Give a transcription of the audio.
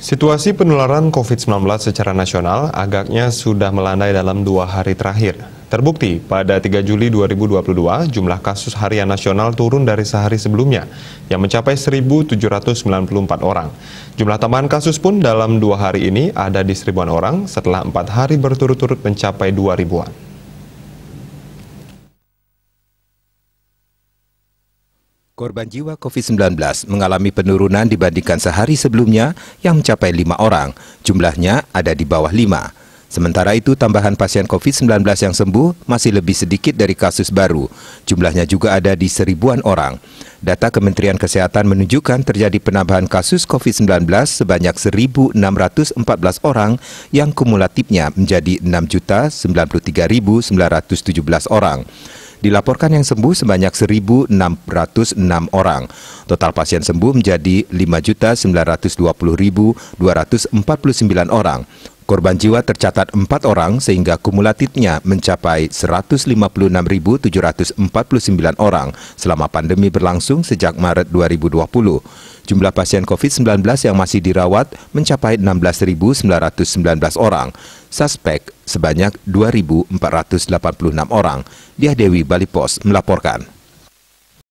Situasi penularan COVID-19 secara nasional agaknya sudah melandai dalam dua hari terakhir. Terbukti, pada 3 Juli 2022, jumlah kasus harian nasional turun dari sehari sebelumnya, yang mencapai 1.794 orang. Jumlah tambahan kasus pun dalam dua hari ini ada di seribuan orang, setelah empat hari berturut-turut mencapai dua ribuan. Korban jiwa COVID-19 mengalami penurunan dibandingkan sehari sebelumnya yang mencapai lima orang. Jumlahnya ada di bawah lima. Sementara itu tambahan pasien COVID-19 yang sembuh masih lebih sedikit dari kasus baru. Jumlahnya juga ada di seribuan orang. Data Kementerian Kesehatan menunjukkan terjadi penambahan kasus COVID-19 sebanyak 1.614 orang yang kumulatifnya menjadi 6.093.917 orang. Dilaporkan yang sembuh sebanyak 1.606 orang. Total pasien sembuh menjadi 5.920.249 orang. Korban jiwa tercatat 4 orang sehingga kumulatifnya mencapai 156.749 orang selama pandemi berlangsung sejak Maret 2020. Jumlah pasien COVID-19 yang masih dirawat mencapai 16.919 orang. Suspek sebanyak 2.486 orang. Diah Dewi Bali Pos melaporkan.